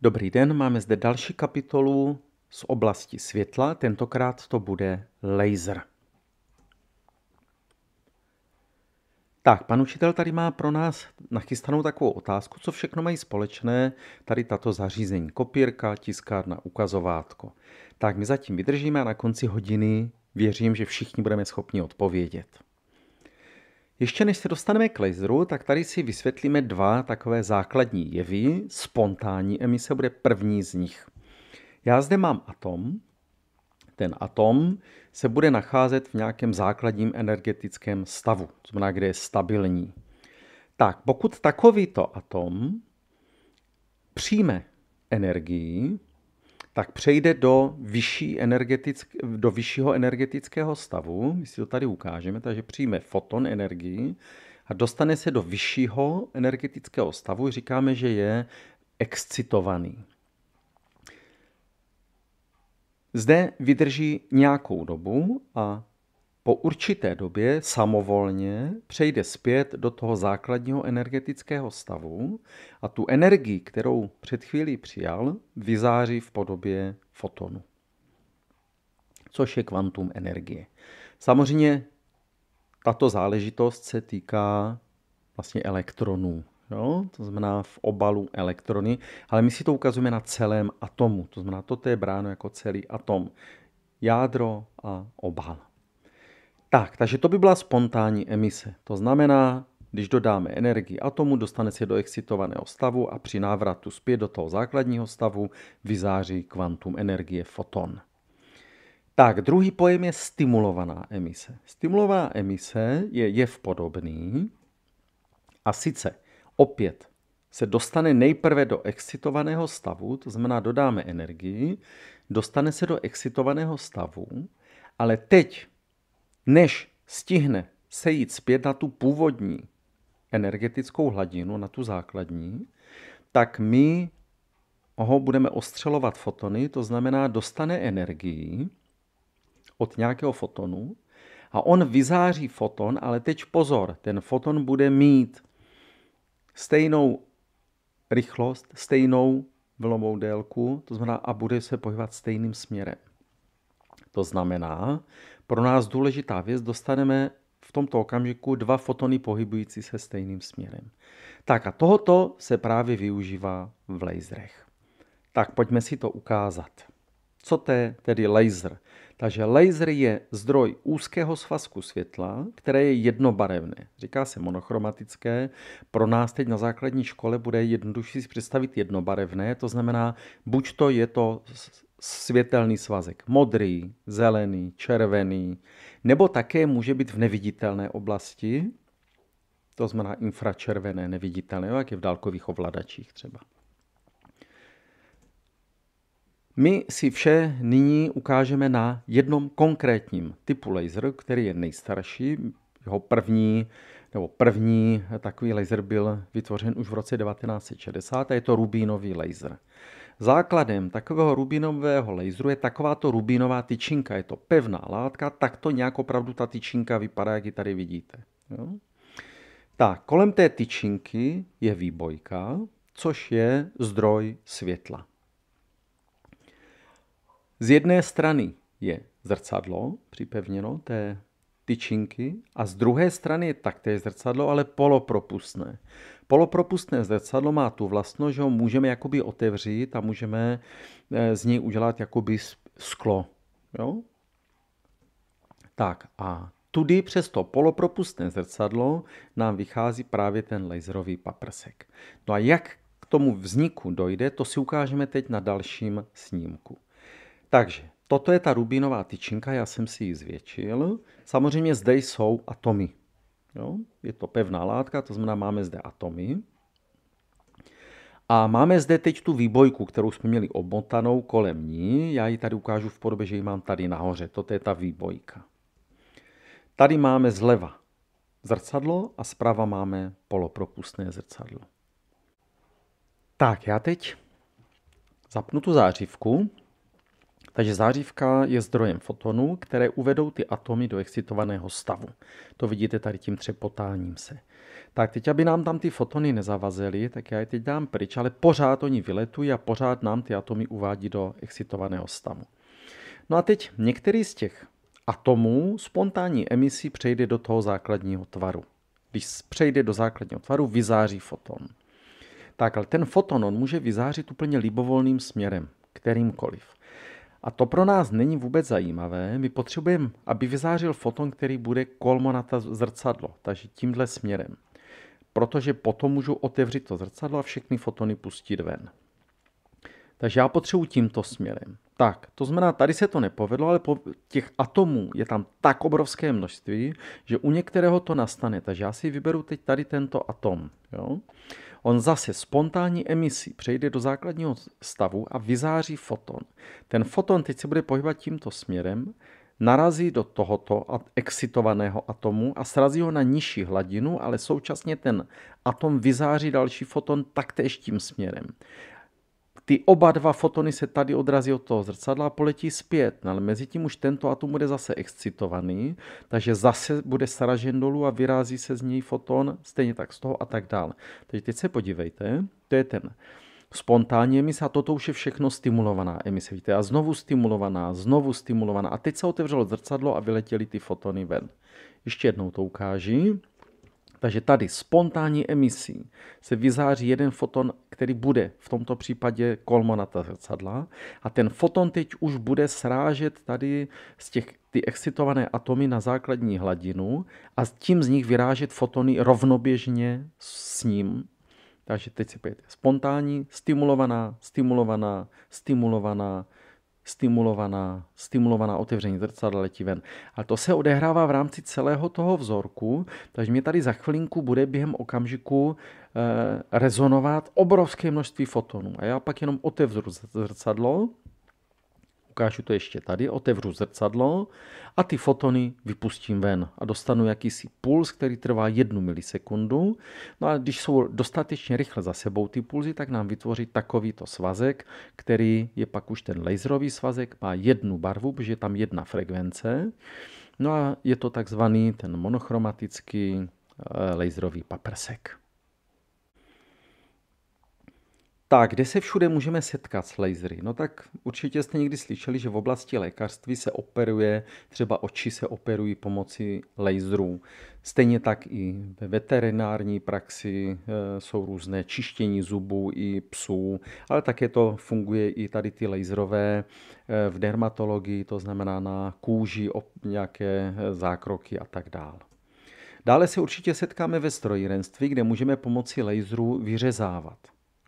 Dobrý den, máme zde další kapitolu z oblasti světla, tentokrát to bude laser. Tak, pan učitel tady má pro nás nachystanou takovou otázku, co všechno mají společné tady tato zařízení. Kopírka, tiskárna, ukazovátko. Tak my zatím vydržíme a na konci hodiny věřím, že všichni budeme schopni odpovědět. Ještě než se dostaneme k laseru, tak tady si vysvětlíme dva takové základní jevy. Spontánní emise bude první z nich. Já zde mám atom. Ten atom se bude nacházet v nějakém základním energetickém stavu, to znamená, kde je stabilní. Tak, pokud takovýto atom přijme energii, tak přejde do, vyšší energetick, do vyššího energetického stavu. My si to tady ukážeme, takže přijme foton energii a dostane se do vyššího energetického stavu. Říkáme, že je excitovaný. Zde vydrží nějakou dobu a po určité době samovolně přejde zpět do toho základního energetického stavu a tu energii, kterou před chvílí přijal, vyzáří v podobě fotonu, což je kvantum energie. Samozřejmě tato záležitost se týká vlastně elektronů, Jo? To znamená v obalu elektrony, ale my si to ukazujeme na celém atomu. To znamená, toto je bráno jako celý atom. Jádro a obal. Tak, takže to by byla spontánní emise. To znamená, když dodáme energii atomu, dostane se do excitovaného stavu a při návratu zpět do toho základního stavu vyzáří kvantum energie foton. Tak, druhý pojem je stimulovaná emise. Stimulovaná emise je jev podobný a sice opět se dostane nejprve do excitovaného stavu, to znamená dodáme energii, dostane se do excitovaného stavu, ale teď než stihne sejít zpět na tu původní energetickou hladinu, na tu základní, tak my ho budeme ostřelovat fotony, to znamená dostane energii od nějakého fotonu a on vyzáří foton, ale teď pozor, ten foton bude mít stejnou rychlost, stejnou vlnovou délku, to znamená a bude se pohybovat stejným směrem. To znamená, pro nás důležitá věc, dostaneme v tomto okamžiku dva fotony pohybující se stejným směrem. Tak a tohoto se právě využívá v laserech. Tak pojďme si to ukázat. Co to je tedy laser? Takže laser je zdroj úzkého svazku světla, které je jednobarevné. Říká se monochromatické. Pro nás teď na základní škole bude jednodušší si představit jednobarevné, to znamená, buď to je to světelný svazek. Modrý, zelený, červený, nebo také může být v neviditelné oblasti, to znamená infračervené, neviditelné, jak je v dálkových ovladačích třeba. My si vše nyní ukážeme na jednom konkrétním typu laser, který je nejstarší. Jeho první, nebo první takový laser byl vytvořen už v roce 1960 a je to rubínový laser. Základem takového rubinového laseru je takováto rubinová tyčinka. Je to pevná látka, tak to nějak opravdu ta tyčinka vypadá, jak ji tady vidíte. Jo? Tak, kolem té tyčinky je výbojka, což je zdroj světla. Z jedné strany je zrcadlo připevněno té tyčinky a z druhé strany je taktéž zrcadlo, ale polopropustné. Polopropustné zrcadlo má tu vlastnost, že ho můžeme jakoby otevřít a můžeme eh, z něj udělat jakoby sklo. Jo? Tak a tudy přes to polopropustné zrcadlo nám vychází právě ten laserový paprsek. No a jak k tomu vzniku dojde, to si ukážeme teď na dalším snímku. Takže Toto je ta rubínová tyčinka, já jsem si ji zvětšil. Samozřejmě zde jsou atomy. Jo? Je to pevná látka, to znamená, máme zde atomy. A máme zde teď tu výbojku, kterou jsme měli obmotanou kolem ní. Já ji tady ukážu v podobě, že ji mám tady nahoře. Toto je ta výbojka. Tady máme zleva zrcadlo a zprava máme polopropustné zrcadlo. Tak, já teď zapnu tu zářivku. Takže zářivka je zdrojem fotonů, které uvedou ty atomy do excitovaného stavu. To vidíte tady tím třepotáním se. Tak teď, aby nám tam ty fotony nezavazely, tak já je teď dám pryč, ale pořád oni vyletují a pořád nám ty atomy uvádí do excitovaného stavu. No a teď některý z těch atomů spontánní emisí přejde do toho základního tvaru. Když přejde do základního tvaru, vyzáří foton. Tak, ale ten foton, on může vyzářit úplně libovolným směrem, kterýmkoliv. A to pro nás není vůbec zajímavé. My potřebujeme, aby vyzářil foton, který bude kolmo na ta zrcadlo, takže tímhle směrem. Protože potom můžu otevřít to zrcadlo a všechny fotony pustit ven. Takže já potřebuji tímto směrem. Tak, to znamená, tady se to nepovedlo, ale po těch atomů je tam tak obrovské množství, že u některého to nastane. Takže já si vyberu teď tady tento atom. Jo? On zase spontánní emisí přejde do základního stavu a vyzáří foton. Ten foton teď se bude pohybovat tímto směrem, narazí do tohoto excitovaného atomu a srazí ho na nižší hladinu, ale současně ten atom vyzáří další foton taktéž tím směrem. Ty oba dva fotony se tady odrazí od toho zrcadla a poletí zpět, no ale mezi tím už tento atom bude zase excitovaný, takže zase bude saražen dolů a vyrází se z něj foton, stejně tak z toho a tak dále. Takže teď se podívejte, to je ten spontánní emise a toto už je všechno stimulovaná emise, víte, a znovu stimulovaná, znovu stimulovaná a teď se otevřelo zrcadlo a vyletěly ty fotony ven. Ještě jednou to ukáží. Takže tady spontánní emisí se vyzáří jeden foton, který bude v tomto případě na ta zrcadla a ten foton teď už bude srážet tady z těch ty excitované atomy na základní hladinu a tím z nich vyrážet fotony rovnoběžně s ním. Takže teď si pojďte spontánní, stimulovaná, stimulovaná, stimulovaná, stimulovaná, stimulovaná otevření zrcadla letí ven. A to se odehrává v rámci celého toho vzorku, takže mě tady za chvilinku bude během okamžiku eh, rezonovat obrovské množství fotonů. A já pak jenom otevřu zrcadlo ukážu to ještě tady, otevřu zrcadlo a ty fotony vypustím ven a dostanu jakýsi puls, který trvá jednu milisekundu. No a když jsou dostatečně rychle za sebou ty pulzy, tak nám vytvoří takovýto svazek, který je pak už ten laserový svazek, má jednu barvu, protože je tam jedna frekvence. No a je to takzvaný ten monochromatický eh, laserový paprsek. Tak, kde se všude můžeme setkat s lasery? No tak určitě jste někdy slyšeli, že v oblasti lékařství se operuje, třeba oči se operují pomocí laserů. Stejně tak i ve veterinární praxi e, jsou různé čištění zubů i psů, ale také to funguje i tady ty laserové e, v dermatologii, to znamená na kůži, op, nějaké eh, zákroky a tak dále. Dále se určitě setkáme ve strojírenství, kde můžeme pomocí laserů vyřezávat.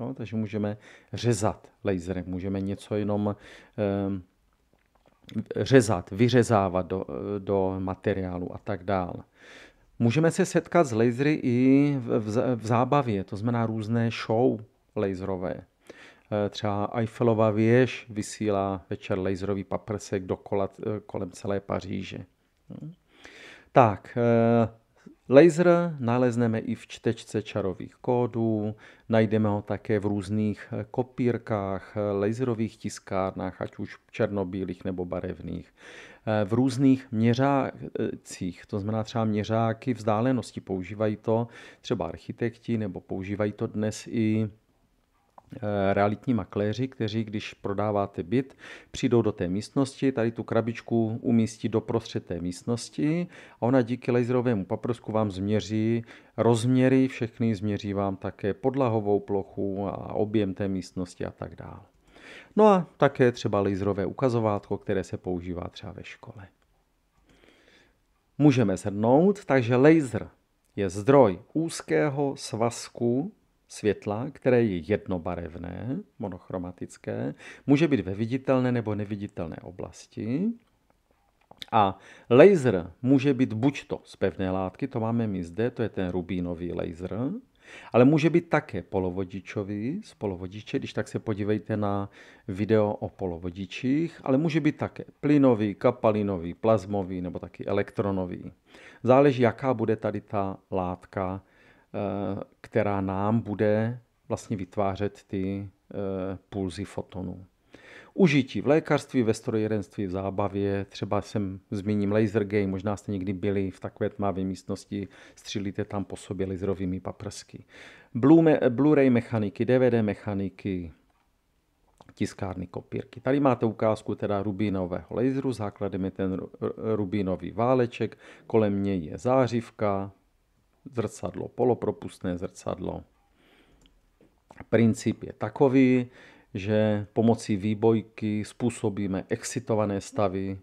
Jo, no, takže můžeme řezat laserem, můžeme něco jenom eh, řezat, vyřezávat do, do materiálu a tak dále. Můžeme se setkat s lasery i v, v, v zábavě, to znamená různé show laserové. Eh, třeba Eiffelova věž vysílá večer laserový paprsek dokola, eh, kolem celé Paříže. Hm? Tak, eh, Laser nalezneme i v čtečce čarových kódů, najdeme ho také v různých eh, kopírkách, eh, laserových tiskárnách, ať už černobílých nebo barevných, eh, v různých měřácích, to znamená třeba měřáky vzdálenosti, používají to třeba architekti nebo používají to dnes i Eh, realitní makléři, kteří, když prodáváte byt, přijdou do té místnosti, tady tu krabičku umístí do prostřed té místnosti a ona díky laserovému paprsku vám změří rozměry, všechny změří vám také podlahovou plochu a objem té místnosti a tak dále. No a také třeba laserové ukazovátko, které se používá třeba ve škole. Můžeme shrnout, takže laser je zdroj úzkého svazku světla, které je jednobarevné, monochromatické, může být ve viditelné nebo neviditelné oblasti. A laser může být buď to z pevné látky, to máme my zde, to je ten rubínový laser, ale může být také polovodičový, z polovodiče, když tak se podívejte na video o polovodičích, ale může být také plynový, kapalinový, plazmový nebo taky elektronový. Záleží, jaká bude tady ta látka Eh, která nám bude vlastně vytvářet ty eh, pulzy fotonů. Užití v lékařství, ve strojírenství, v zábavě, třeba jsem zmíním laser game, možná jste někdy byli v takové tmavé místnosti, střílíte tam po sobě laserovými paprsky. Blu-ray mechaniky, DVD mechaniky, tiskárny kopírky. Tady máte ukázku teda rubínového laseru, základem je ten rubínový váleček, kolem něj je zářivka, zrcadlo, polopropustné zrcadlo. Princip je takový, že pomocí výbojky způsobíme excitované stavy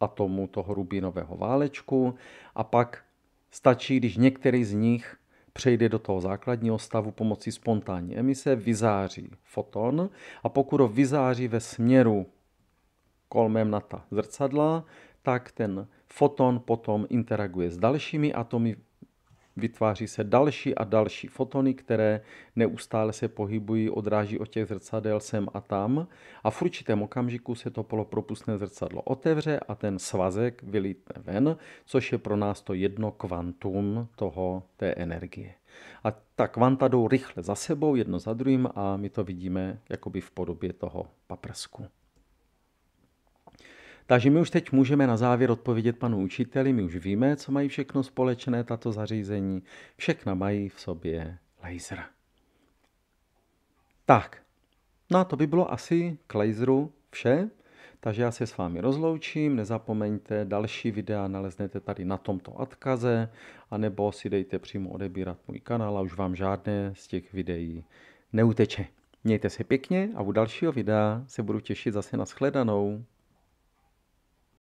atomu toho rubínového válečku a pak stačí, když některý z nich přejde do toho základního stavu pomocí spontánní emise, vyzáří foton a pokud ho vyzáří ve směru kolmem na ta zrcadla, tak ten foton potom interaguje s dalšími atomy vytváří se další a další fotony, které neustále se pohybují, odráží od těch zrcadel sem a tam a v určitém okamžiku se to polopropustné zrcadlo otevře a ten svazek vylítne ven, což je pro nás to jedno kvantum toho, té energie. A ta kvanta jdou rychle za sebou, jedno za druhým a my to vidíme jakoby v podobě toho paprsku. Takže my už teď můžeme na závěr odpovědět panu učiteli, my už víme, co mají všechno společné tato zařízení, všechna mají v sobě laser. Tak, no a to by bylo asi k laseru vše, takže já se s vámi rozloučím, nezapomeňte, další videa naleznete tady na tomto odkaze, anebo si dejte přímo odebírat můj kanál a už vám žádné z těch videí neuteče. Mějte se pěkně a u dalšího videa se budu těšit zase na shledanou.